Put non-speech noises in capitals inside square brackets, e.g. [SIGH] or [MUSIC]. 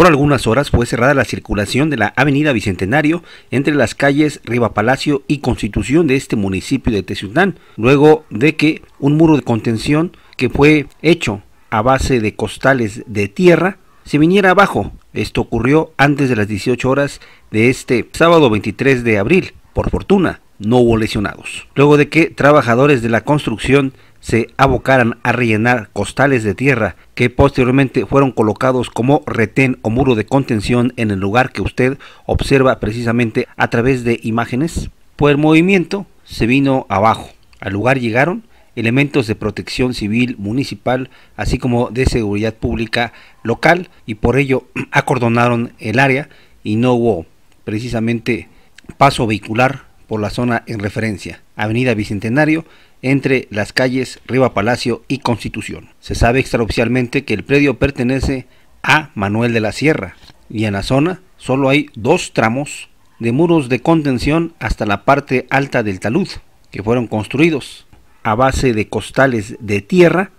Por algunas horas fue cerrada la circulación de la avenida Bicentenario entre las calles Riva Palacio y Constitución de este municipio de Teciudán. luego de que un muro de contención que fue hecho a base de costales de tierra se viniera abajo. Esto ocurrió antes de las 18 horas de este sábado 23 de abril. Por fortuna, no hubo lesionados. Luego de que trabajadores de la construcción se abocaran a rellenar costales de tierra que posteriormente fueron colocados como retén o muro de contención en el lugar que usted observa precisamente a través de imágenes? Por el movimiento se vino abajo. Al lugar llegaron elementos de protección civil municipal, así como de seguridad pública local, y por ello [CLEARS THROAT] acordonaron el área y no hubo precisamente paso vehicular por la zona en referencia. Avenida Bicentenario, entre las calles Riva Palacio y Constitución. Se sabe extraoficialmente que el predio pertenece a Manuel de la Sierra y en la zona solo hay dos tramos de muros de contención hasta la parte alta del talud que fueron construidos a base de costales de tierra